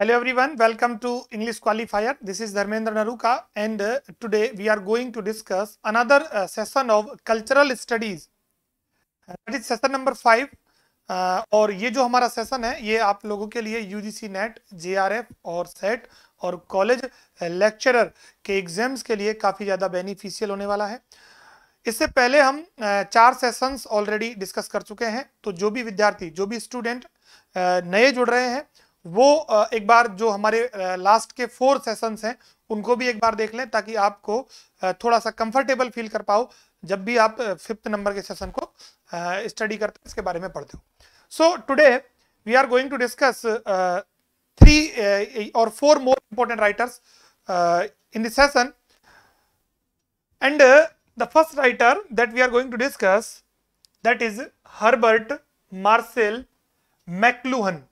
Hello everyone, welcome to English Qualifier. This is Dharmendra Naruka and uh, today we are going to discuss another uh, session of cultural studies. Uh, that is session number 5 uh, और ये जो हमारा session है ये आप लोगों के लिए U G C NET J R F और सेट और कॉलेज लेक्चरर के एग्जाम्स के लिए काफ़ी ज़्यादा बेनिफिशियल होने वाला है इससे पहले हम चार सेशंस ऑलरेडी डिस्कस कर चुके हैं तो जो भी विद्यार्थी जो भी स्टूडेंट नए जुड़ रहे हैं वो एक बार जो हमारे लास्ट के फोर सेशंस है उनको भी एक बार देख लें ताकि आपको थोड़ा सा कंफर्टेबल फील कर पाओ जब भी आप फिफ्थ नंबर के सेशन को स्टडी करते हैं इसके बारे में पढ़ते हो so today we are going to discuss three और four more important writers in this session and the first writer that we are going to discuss that is Herbert Marshall McLuhan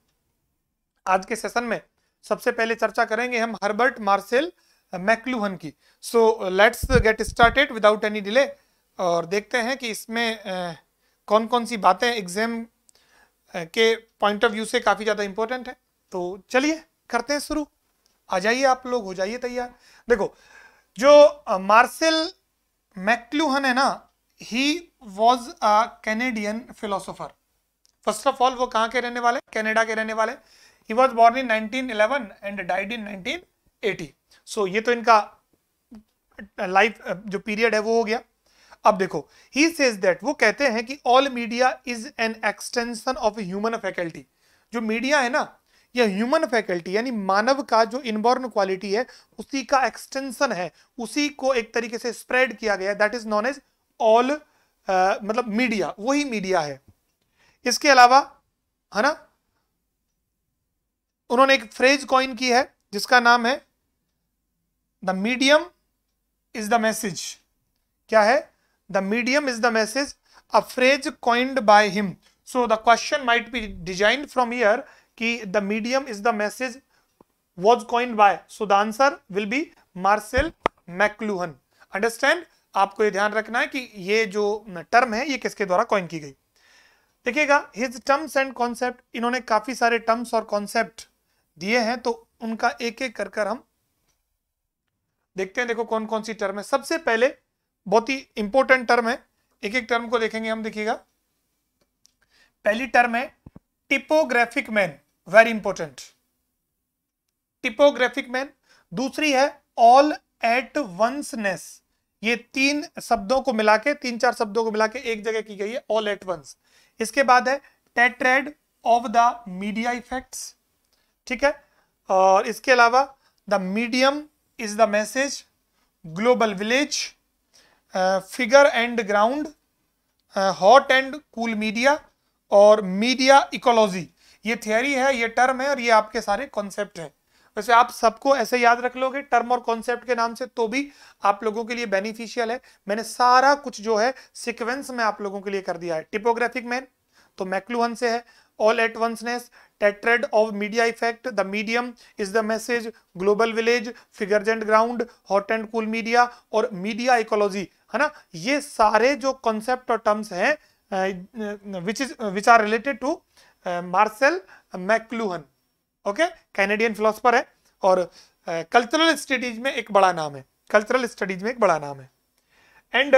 आज के सेशन में सबसे पहले चर्चा करेंगे हम Herbert Marshall McLuhan की so let's get started without any delay और देखते हैं कि इसमें कौन कौन सी बातें एग्जाम के पॉइंट ऑफ व्यू से काफ़ी ज़्यादा इंपॉर्टेंट है तो चलिए करते हैं शुरू आ जाइए आप लोग हो जाइए तैयार देखो जो मार्सेल मैकलूहन है ना he was a Canadian philosopher first of all वो कहाँ के रहने वाले कनाडा के रहने वाले he was born in 1911 and died in 1980 so so, ये तो इनका लाइफ जो पीरियड है वो हो गया अब देखो ही सेज दैट वो कहते हैं कि all media is an extension of human faculty जो मीडिया है ना यह ह्यूमन फैकल्टी यानी मानव का जो इनबॉर्न क्वालिटी है उसी का एक्सटेंशन है उसी को एक तरीके से स्प्रेड किया गया that is known as all मतलब मीडिया वही मीडिया है इसके अलावा है ना उन्होंने एक फ्रेज कॉइन की है जिसका नाम है the medium is the message क्या है the medium is the message a phrase coined by him so the question might be designed from here कि the medium is the message was coined by so the answer will be Marshall McLuhan understand आपको ये ध्यान रखना है कि ये जो term है ये किसके द्वारा कॉइन की गई देखिएगा हिज टर्म्स एंड कॉन्सेप्ट इन्होंने काफी सारे टर्म्स और कॉन्सेप्ट दिए हैं तो उनका एक एक कर कर हम देखते हैं देखो कौन कौन सी टर्म है सबसे पहले बहुत ही इंपॉर्टेंट टर्म है एक एक टर्म को देखेंगे हम देखिएगा पहली टर्म है typographic man very important typographic man दूसरी है ऑल एट वंसनेस ये तीन शब्दों को मिला के तीन चार शब्दों को मिला के एक जगह की गई है ऑल एट वंस इसके बाद है tetrad of the media effects ठीक है और इसके अलावा the medium is the message global village figure and ground hot and cool media और मीडिया इकोलॉजी ये थियोरी है ये टर्म है और ये आपके सारे कॉन्सेप्ट है वैसे आप सबको ऐसे याद रख लोगे टर्म और कॉन्सेप्ट के नाम से तो भी आप लोगों के लिए बेनिफिशियल है मैंने सारा कुछ जो है सिक्वेंस में आप लोगों के लिए कर दिया है टिपोग्राफिक मैन तो मैक्लूहन से है all at onceness tetrad of media effect the medium is the message global village figures and ground hot and cool media or media ecology है ना ये सारे जो कॉन्सेप्ट और टर्म्स हैं which is which are related to Marshall McLuhan okay Canadian philosopher है और cultural uh, studies में एक बड़ा नाम है कल्चरल स्टडीज में एक बड़ा नाम है एंड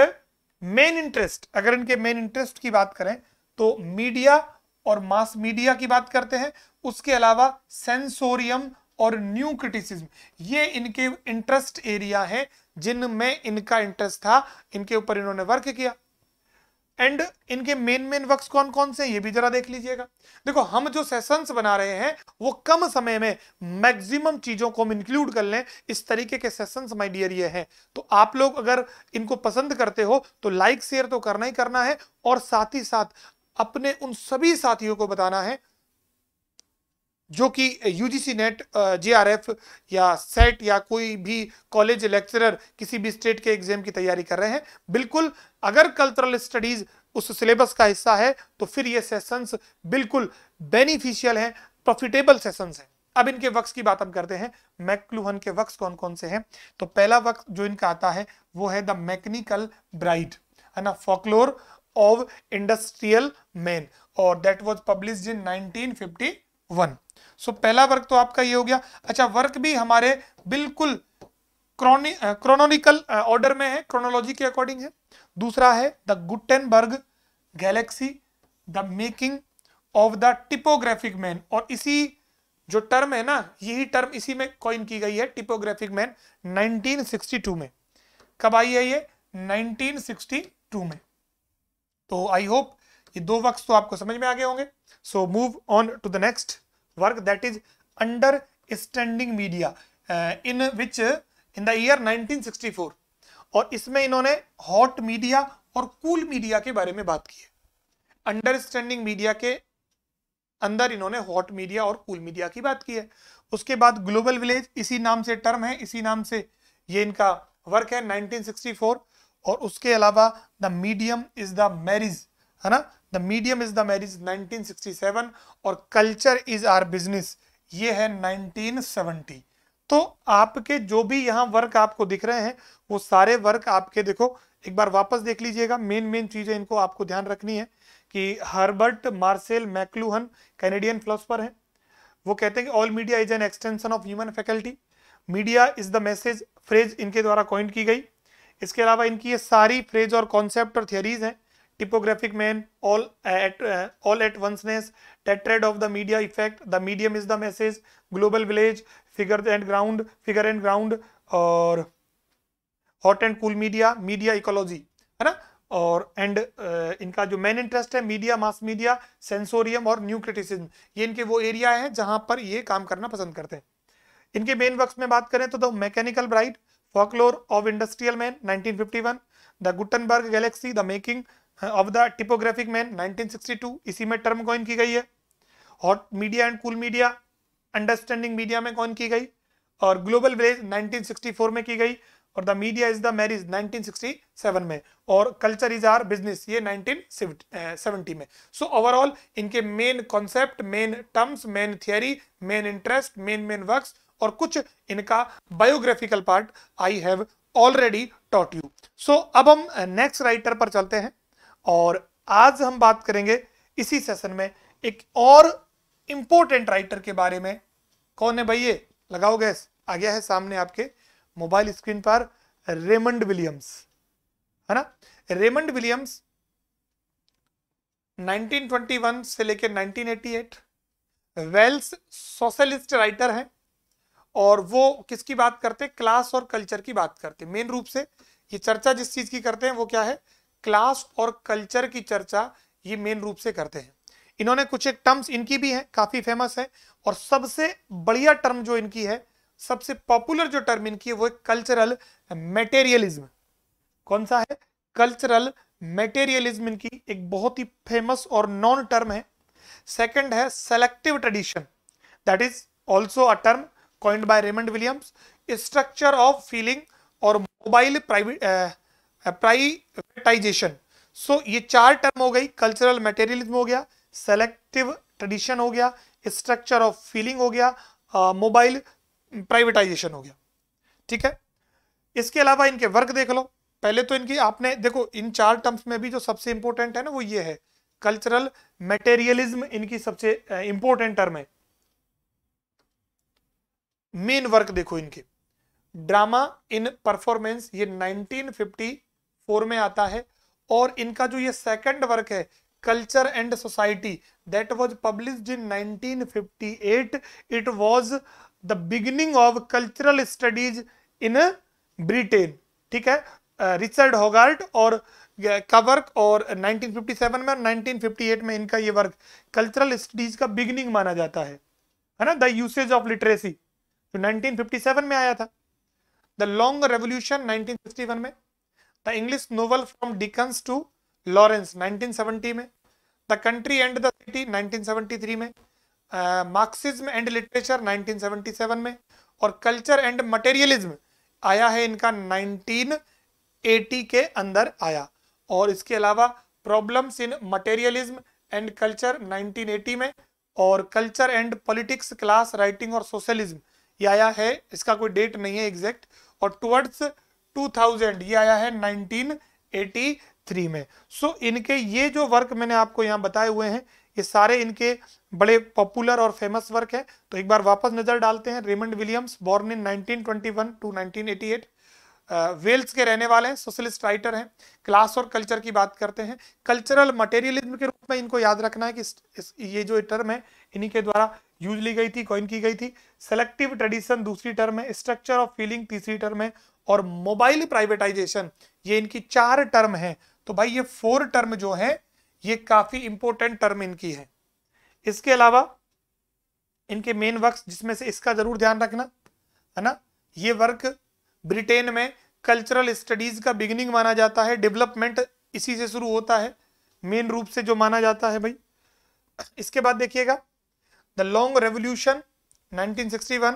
मेन इंटरेस्ट अगर इनके मेन इंटरेस्ट की बात करें तो मीडिया और मास मीडिया की बात करते हैं उसके अलावा सेंसोरियम और न्यू क्रिटिसिज्म ये इनके इंटरेस्ट एरिया है जिनमें इनका इंटरेस्ट था इनके ऊपर इन्होंने वर्क किया एंड इनके मेन मेन वर्क कौन कौन से ये भी जरा देख लीजिएगा देखो हम जो सेशंस बना रहे हैं वो कम समय में मैक्सिमम चीजों को हम इंक्लूड कर लें इस तरीके के सेशंस माय डियर ये हैं तो आप लोग अगर इनको पसंद करते हो तो लाइक शेयर तो करना ही करना है और साथ ही साथ अपने उन सभी साथियों को बताना है जो कि यूजीसी नेट जीआरएफ या सेट e या कोई भी कॉलेज लेक्चरर किसी भी स्टेट के एग्जाम की तैयारी कर रहे हैं बिल्कुल अगर कल्चरल स्टडीज उस सिलेबस का हिस्सा है तो फिर ये सेशंस बिल्कुल बेनिफिशियल हैं प्रॉफिटेबल सेशंस हैं अब इनके वक्स की बात हम करते हैं मैकलूहन के वक्स कौन कौन से हैं तो पहला वक्स जो इनका आता है वो है द मैकेनिकल ब्राइड है ना फोकलोर ऑफ इंडस्ट्रियल मैन और that was publish in 1951 so so, पहला वर्क तो आपका ये हो गया अच्छा वर्क भी हमारे बिल्कुल क्रोनि क्रोनोनिकल ऑर्डर में है क्रोनोलॉजी के अकॉर्डिंग है दूसरा है the Gutenberg galaxy the making of the typographic man और इसी जो टर्म है ना यही टर्म इसी में कॉइन की गई है टिपोग्राफिक मैन 1962 में कब आई है ये 1962 में तो आई होप ये दो वर्क तो आपको समझ में आ गए होंगे so move on to the next work that is understanding media in which in the year 1964 और इसमें इन्होंने हॉट मीडिया और कूल cool मीडिया के बारे में बात की है अंडरस्टैंडिंग मीडिया के अंदर इन्होंने हॉट मीडिया और कूल cool मीडिया की बात की है उसके बाद ग्लोबल विलेज इसी नाम से टर्म है इसी नाम से ये इनका वर्क है 1964 और उसके अलावा the medium is the marriage है ना the medium is the marriage 1967 और कल्चर इज आर बिजनेस ये है 1970 तो आपके जो भी यहाँ वर्क आपको दिख रहे हैं वो सारे वर्क आपके देखो एक बार वापस देख लीजिएगा मेन मेन चीज़ें इनको आपको ध्यान रखनी है कि Herbert Marshall McLuhan Canadian philosopher है वो कहते हैं कि all media is an extension of human faculty media is the message phrase इनके द्वारा कॉइंट की गई इसके अलावा इनकी ये सारी फ्रेज और कॉन्सेप्ट और थियरीज हैं typographic man all at all at onceness tetrad of the media effect the medium is the message global village figure and ground figure and ground और hot and cool media media ecology है ना और and uh, इनका जो main interest है media mass media sensorium और new criticism ये इनके वो एरिया है जहां पर ये काम करना पसंद करते हैं इनके मेन वर्क्स में बात करें तो the mechanical bright folklore of industrial man 1951 the gutenberg galaxy the making uh, of the typographic man 1962 इसी में टर्म कॉइन की गई है hot media and cool media understanding media में कॉइन की गई और ग्लोबल विलेज 1964 में की गई और the media is the marriage 1967 में और कल्चर इज आर बिजनेस ये 1970 uh, में सो so, ओवरऑल इनके main concept main terms main theory main interest main main works और कुछ इनका biographical part I have already taught you so अब हम नेक्स्ट राइटर पर चलते हैं और आज हम बात करेंगे इसी सेशन में एक और इंपॉर्टेंट राइटर के बारे में कौन है भाई ये लगाओ गैस आ गया है सामने आपके मोबाइल स्क्रीन पर रेमंड विलियम्स है ना रेमंड विलियम्स 1921 से लेकर 1988 वेल्स सोशलिस्ट राइटर हैं और वो किसकी बात करते हैं क्लास और कल्चर की बात करते हैं मेन रूप से ये चर्चा जिस चीज की करते हैं वो क्या है क्लास और कल्चर की चर्चा ये मेन रूप से करते हैं इन्होंने कुछ एक टर्म्स इनकी भी है काफी फेमस है और सबसे बढ़िया टर्म जो इनकी है सबसे पॉपुलर जो टर्म इनकी है वो कल्चरल मेटेरियलिज्म कौन सा है कल्चरल मेटेरियलिज्म इनकी एक बहुत ही फेमस और नॉन टर्म है सेकेंड है selective tradition that is also a term coined by Raymond Williams, structure of feeling और मोबाइल प्राइवेटाइजेशन सो ये चार टर्म हो गई कल्चरल मटेरियलिज्म हो गया सेलेक्टिव ट्रेडिशन हो गया स्ट्रक्चर ऑफ फीलिंग हो गया मोबाइल uh, प्राइवेटाइजेशन हो गया ठीक है इसके अलावा इनके वर्क देख लो पहले तो इनकी आपने देखो इन चार टर्म्स में भी जो सबसे इंपॉर्टेंट है ना वो ये है कल्चरल मटेरियलिज्म इनकी सबसे इंपॉर्टेंट uh, टर्म है मेन वर्क देखो इनके ड्रामा इन परफॉर्मेंस ये 1954 में आता है और इनका जो ये सेकंड वर्क है culture and society that was publish in 1958 it was the beginning of cultural studies in Britain ठीक है रिचर्ड uh, होगार्ट और का वर्क और 1957 में और 1958 में इनका ये वर्क कल्चरल स्टडीज का बिगिनिंग माना जाता है है ना द यूसेज ऑफ लिटरेसी जो तो 1957 में आया था द लॉन्ग रेवोल्यूशन 1961 में the English novel from Dickens to Lawrence 1970 में the country and the city 1973 में मार्क्सिज्म एंड लिटरेचर 1977 में और कल्चर एंड मटेरियलिज्म आया है इनका 1980 के अंदर आया और इसके अलावा problems in materialism and culture 1980 में और culture and politics class writing और सोशलिज्म ये आया है इसका कोई डेट नहीं है एग्जैक्ट और टुवर्ड्स 2000 ये आया है 1983 में सो so, इनके ये जो वर्क मैंने आपको यहाँ बताए हुए हैं ये सारे इनके बड़े पॉपुलर और फेमस वर्क है तो एक बार वापस नजर डालते हैं Raymond Williams born in nineteen two nineteen Wales के रहने वाले हैं सोशलिस्ट राइटर हैं क्लास और कल्चर की बात करते हैं कल्चरल मटेरियलिज्म के रूप में इनको याद रखना है कि इस, इस, ये जो टर्म है इन्हीं के द्वारा यूज ली गई थी कॉइन की गई थी सेलेक्टिव ट्रेडिशन दूसरी टर्म है स्ट्रक्चर ऑफ फीलिंग तीसरी टर्म है और मोबाइल प्राइवेटाइजेशन ये इनकी चार टर्म है तो भाई ये फोर टर्म जो है ये काफी इंपॉर्टेंट टर्म इनकी है इसके अलावा इनके मेन वर्क जिसमें से इसका जरूर ध्यान रखना है ना ये वर्क ब्रिटेन में कल्चरल स्टडीज़ का बिगनिंग माना जाता है डेवलपमेंट इसी से शुरू होता है मेन रूप से जो माना जाता है भाई इसके बाद देखिएगा the long revolution 1961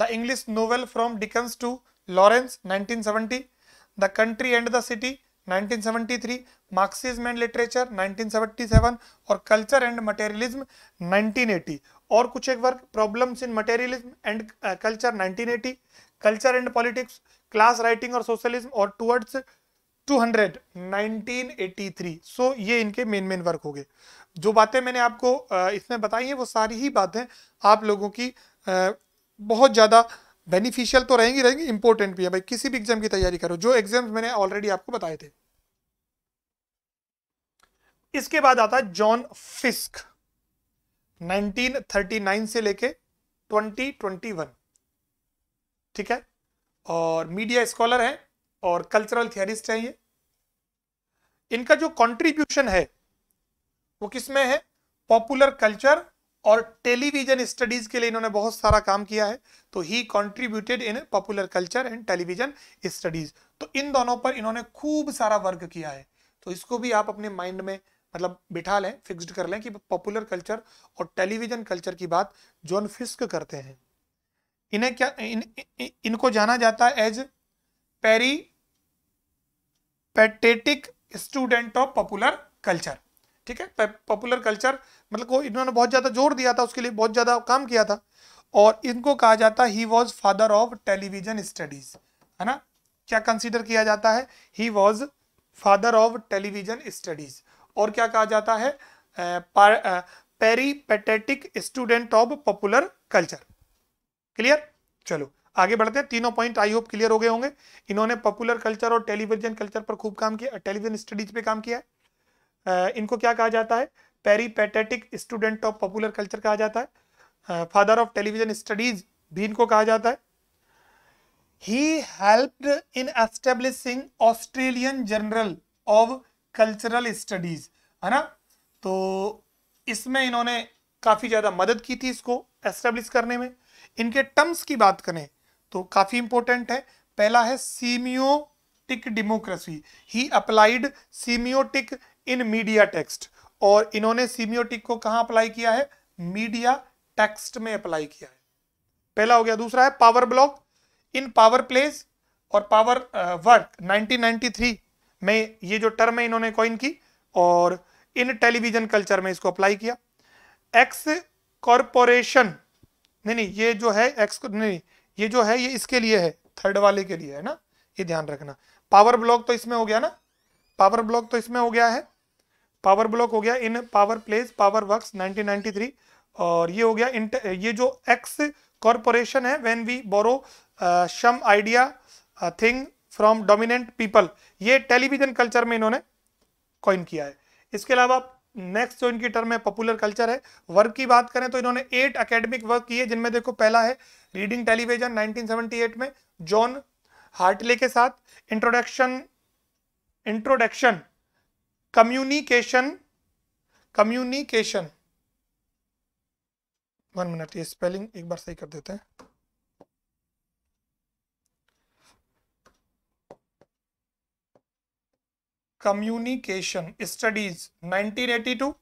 the English novel from Dickens to Lawrence 1970 the country and the city 1973 Marxism and literature 1977 और कल्चर एंड मटेरियलिज्म 1980 और कुछ एक work problems in materialism and culture 1980 culture and politics class writing और socialism और towards 200 1983 so so, ये इनके main main work हो गए जो बातें मैंने आपको इसमें बताई हैं वो सारी ही बातें आप लोगों की बहुत ज़्यादा बेनिफिशियल तो रहेंगी रहेंगी इंपॉर्टेंट भी है भाई किसी भी एग्जाम की तैयारी करो जो एग्जाम्स मैंने ऑलरेडी आपको बताए थे इसके बाद आता है जॉन फिस्क 1939 से लेके 2021 ठीक है और मीडिया स्कॉलर है और कल्चरल थियरिस्ट है ये इनका जो कंट्रीब्यूशन है वो किसमें है पॉपुलर कल्चर और टेलीविजन स्टडीज के लिए इन्होंने बहुत सारा काम किया है तो he contributed in popular culture and television studies तो इन दोनों पर इन्होंने खूब सारा वर्क किया है तो इसको भी आप अपने माइंड में मतलब बिठा लें फिक्स्ड कर लें कि पॉपुलर कल्चर और टेलीविजन कल्चर की बात जोन फिस्क करते हैं इन्हें क्या इन, इन इनको जाना जाता है as peripatetic student of popular culture ठीक है पॉपुलर कल्चर मतलब को इन्होंने बहुत ज़्यादा जोर दिया था उसके लिए बहुत ज़्यादा काम किया था और इनको कहा जाता है he was father of television studies है ना क्या कंसिडर किया जाता है he was father of television studies और क्या कहा जाता है peripatetic student of popular culture clear चलो आगे बढ़ते हैं तीनों पॉइंट आई होप क्लियर हो गए होंगे इन्होंने पॉपुलर कल्चर और टेलीविजन कल्चर पर खूब काम किया टेलीविजन स्टडीज पे काम किया है इनको क्या कहा जाता है peripatetic student of popular culture कहा जाता है फादर ऑफ टेलीविजन स्टडीज भी इनको कहा जाता है he helped in establishing Australian journal of cultural studies है ना तो इसमें इन्होंने काफ़ी ज़्यादा मदद की थी इसको एस्टेब्लिश करने में इनके टर्म्स की बात करें तो काफ़ी इंपॉर्टेंट है पहला है semiotic democracy he applied semiotic in media text और इन्होंने सीमियोटिक को कहा अप्लाई किया है मीडिया टेक्स्ट में अप्लाई किया है पहला हो गया दूसरा है power block in power plays और पावर वर्क 1993 में ये जो टर्म है इन्होंने कॉइन की और इन टेलीविजन कल्चर में इसको अप्लाई किया एक्स कॉरपोरेशन नहीं नहीं ये जो है एक्स को नहीं ये जो है ये इसके लिए है थर्ड वाले के लिए है ना ये ध्यान रखना पावर ब्लॉक तो इसमें हो गया ना पावर ब्लॉक तो इसमें हो गया है पावर ब्लॉक हो गया in power plays power works 1993 और ये हो गया ये जो एक्स कॉरपोरेशन है when we borrow some idea thing from dominant people ये टेलीविजन कल्चर में इन्होंने कॉइन किया है इसके अलावा नेक्स्ट जो इनकी टर्म है पॉपुलर कल्चर है वर्क की बात करें तो इन्होंने एट अकेडमिक वर्क किए जिनमें देखो पहला है रीडिंग टेलीविजन 1978 में जॉन हार्टले के साथ introduction introduction communication communication one minute ये स्पेलिंग एक बार सही कर देते हैं कम्युनिकेशन स्टडीज 1982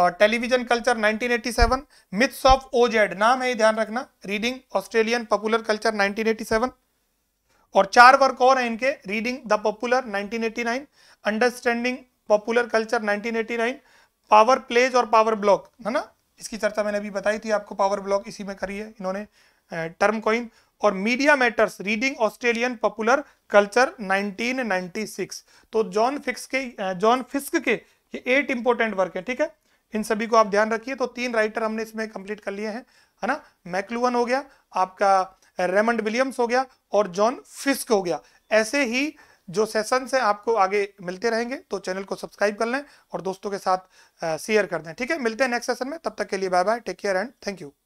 और television culture 1987 myths of O Z नाम है ध्यान रखना रीडिंग ऑस्ट्रेलियन पॉपुलर कल्चर 1987 और चार वर्क और हैं इनके reading the popular 1989 understanding popular culture 1989 power plays और पावर ब्लॉक है ना इसकी चर्चा मैंने अभी बताई थी आपको पावर ब्लॉक इसी में करी है इन्होंने टर्म कॉइन और media matters reading Australian popular culture 1996 तो जॉन फिक्स के जॉन फिस्क के ये एट इंपॉर्टेंट वर्क है ठीक है इन सभी को आप ध्यान रखिए तो तीन राइटर हमने इसमें कंप्लीट कर लिए हैं है ना मैकलुअन हो गया आपका रेमंड विलियम्स हो गया और जॉन फिस्क हो गया ऐसे ही जो सेशन से आपको आगे मिलते रहेंगे तो चैनल को सब्सक्राइब कर लें और दोस्तों के साथ शेयर कर दें ठीक है मिलते हैं नेक्स्ट सेशन में तब तक के लिए bye bye take care and thank you